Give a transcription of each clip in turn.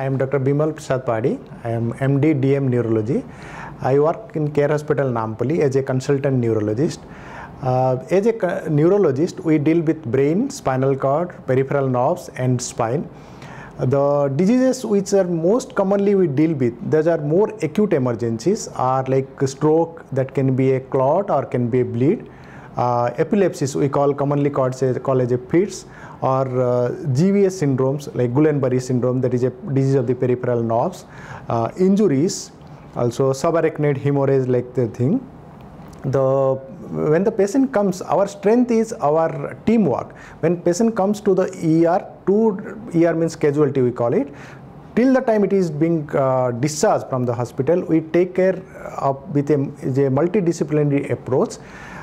I am Dr. Bimal Prasad Padi. I am MD DM Neurology. I work in Care Hospital Nampally as a consultant neurologist. Uh, as a neurologist, we deal with brain, spinal cord, peripheral nerves, and spine. The diseases which are most commonly we deal with, those are more acute emergencies, are like stroke that can be a clot or can be a bleed. Uh, epilepsies we call commonly called, say, called as a fits or uh, GVS syndromes like Guillain-Barré syndrome that is a disease of the peripheral nerves, uh, injuries, also subarachnoid hemorrhage like the thing. The when the patient comes, our strength is our teamwork. When patient comes to the ER, to ER means casualty we call it, till the time it is being uh, discharged from the hospital, we take care of with a, a multidisciplinary approach.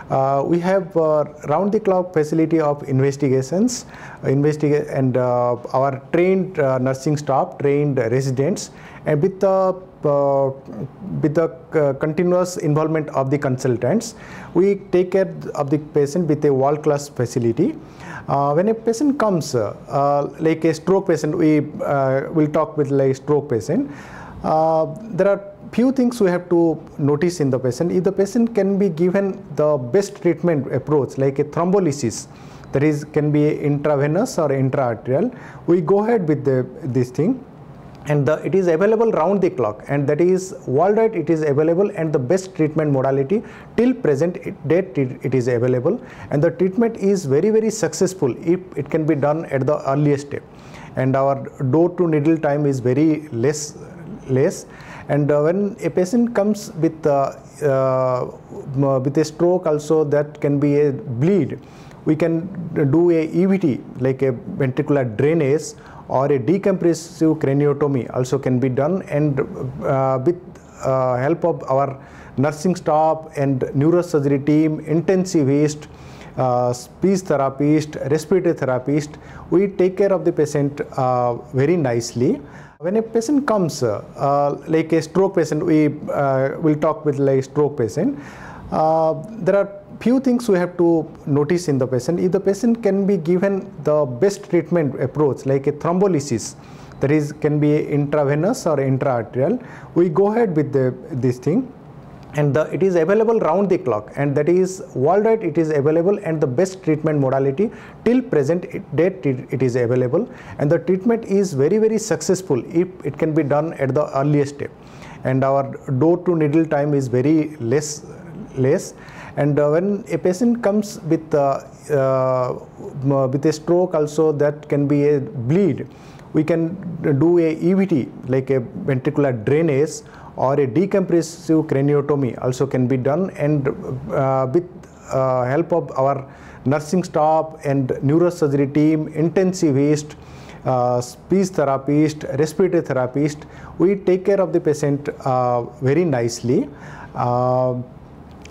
Uh, we have uh, round the clock facility of investigations uh, and uh, our trained uh, nursing staff trained residents and with the uh, with the continuous involvement of the consultants we take care of the patient with a world class facility when a patient comes like a stroke patient we will talk with like stroke patient there are few things we have to notice in the patient. If the patient can be given the best treatment approach like a thrombolysis, that is can be intravenous or intraarterial, we go ahead with the, this thing and the, it is available round the clock and that is worldwide it is available and the best treatment modality till present date it is available and the treatment is very very successful if it can be done at the earliest step and our door to needle time is very less less and uh, when a patient comes with uh, uh, with a stroke, also that can be a bleed. We can do a EVT like a ventricular drainage or a decompressive craniotomy also can be done and with help of our nursing staff and neurosurgery team, intensivist, uh, speech therapist, respiratory therapist, we take care of the patient uh, very nicely. When a patient comes, uh, like a stroke patient, we uh, will talk with like stroke patient. Uh, there are few things we have to notice in the patient. If the patient can be given the best treatment approach, like a thrombolysis, that is can be intravenous or intraarterial, we go ahead with the, this thing and the, it is available round the clock and that is worldwide it is available and the best treatment modality till present date it is available and the treatment is very very successful if it can be done at the earliest step and our door to needle time is very less less and uh, when a patient comes with uh, uh, with a stroke also that can be a bleed we can do a EVT like a ventricular drainage or a decompressive craniotomy also can be done and uh, with uh, help of our nursing staff and neurosurgery team, intensivist, uh, speech therapist, respiratory therapist, we take care of the patient uh, very nicely. Uh,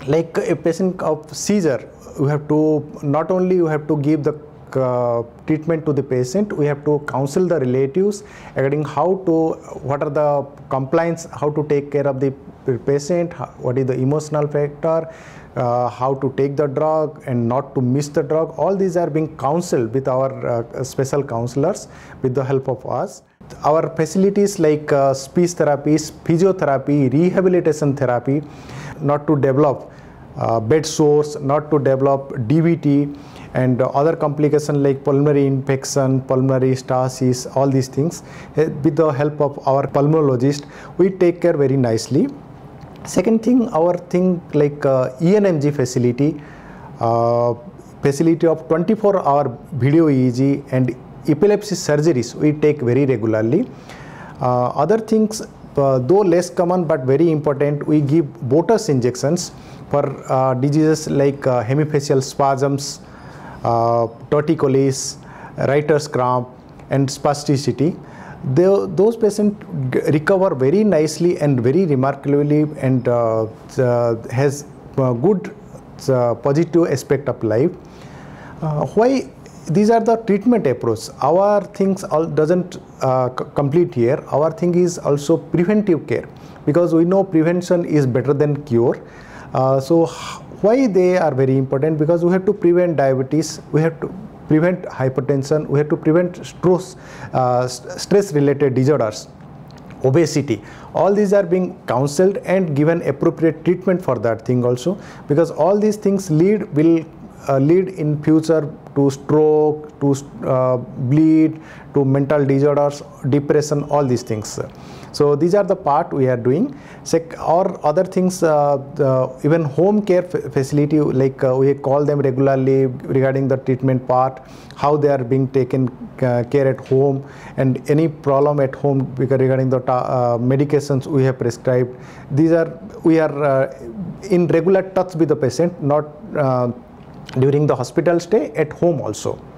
like a patient of seizure, we have to not only you have to give the uh, treatment to the patient we have to counsel the relatives regarding how to what are the compliance how to take care of the patient what is the emotional factor uh, how to take the drug and not to miss the drug all these are being counseled with our uh, special counselors with the help of us our facilities like uh, speech therapy physiotherapy rehabilitation therapy not to develop uh, bed sores, not to develop DVT and other complication like pulmonary infection, pulmonary stasis, all these things eh, with the help of our pulmonologist, we take care very nicely. Second thing, our thing like uh, ENMG facility, uh, facility of 24 hour video EEG and epilepsy surgeries we take very regularly. Uh, other things uh, though less common but very important we give botus injections for uh, diseases like uh, hemifacial spasms uh, torticollis, writer's cramp, and spasticity. They, those patients recover very nicely and very remarkably and uh, uh, has good uh, positive aspect of life. Uh, why these are the treatment approach. Our things all doesn't uh, complete here. Our thing is also preventive care because we know prevention is better than cure. so why they are very important? Because we have to prevent diabetes, we have to prevent hypertension, we have to prevent stress, uh, stress related disorders, obesity. All these are being counseled and given appropriate treatment for that thing also because all these things lead will uh, lead in future to stroke, to uh, bleed, to mental disorders, depression, all these things. So these are the part we are doing. Sec or other things, uh, the, even home care facility, like uh, we call them regularly regarding the treatment part, how they are being taken uh, care at home, and any problem at home regarding the uh, medications we have prescribed. These are we are in regular touch with the patient, not during the hospital stay at home also.